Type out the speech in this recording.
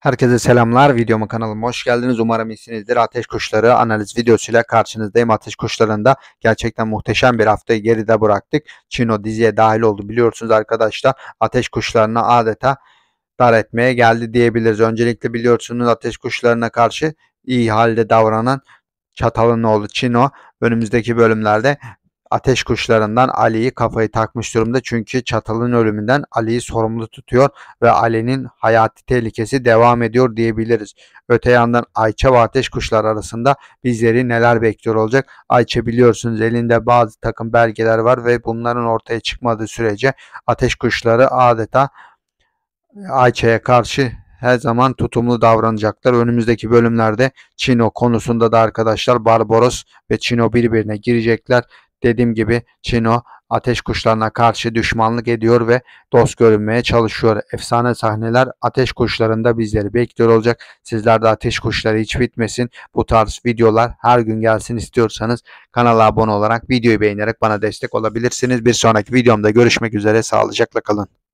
Herkese selamlar. Videoma kanalıma hoş geldiniz. Umarım iyisinizdir. Ateş Kuşları analiz videosuyla karşınızdayım. Ateş Kuşları'nda gerçekten muhteşem bir haftayı geride bıraktık. Çino diziye dahil oldu biliyorsunuz arkadaşlar. Ateş Kuşları'na adeta dar etmeye geldi diyebiliriz. Öncelikle biliyorsunuz Ateş Kuşları'na karşı iyi halde davranan Çatalınoğlu oğlu Çino önümüzdeki bölümlerde ateş kuşlarından Ali'yi kafayı takmış durumda çünkü Çatal'ın ölümünden Ali'yi sorumlu tutuyor ve Ali'nin hayati tehlikesi devam ediyor diyebiliriz. Öte yandan Ayça ve ateş kuşları arasında bizleri neler bekliyor olacak? Ayça biliyorsunuz elinde bazı takım belgeler var ve bunların ortaya çıkmadığı sürece ateş kuşları adeta Ayça'ya karşı her zaman tutumlu davranacaklar. Önümüzdeki bölümlerde Çino konusunda da arkadaşlar Barbaros ve Çino birbirine girecekler. Dediğim gibi Çino ateş kuşlarına karşı düşmanlık ediyor ve dost görünmeye çalışıyor. Efsane sahneler ateş kuşlarında bizleri bekliyor olacak. Sizler de ateş kuşları hiç bitmesin. Bu tarz videolar her gün gelsin istiyorsanız kanala abone olarak videoyu beğenerek bana destek olabilirsiniz. Bir sonraki videomda görüşmek üzere sağlıcakla kalın.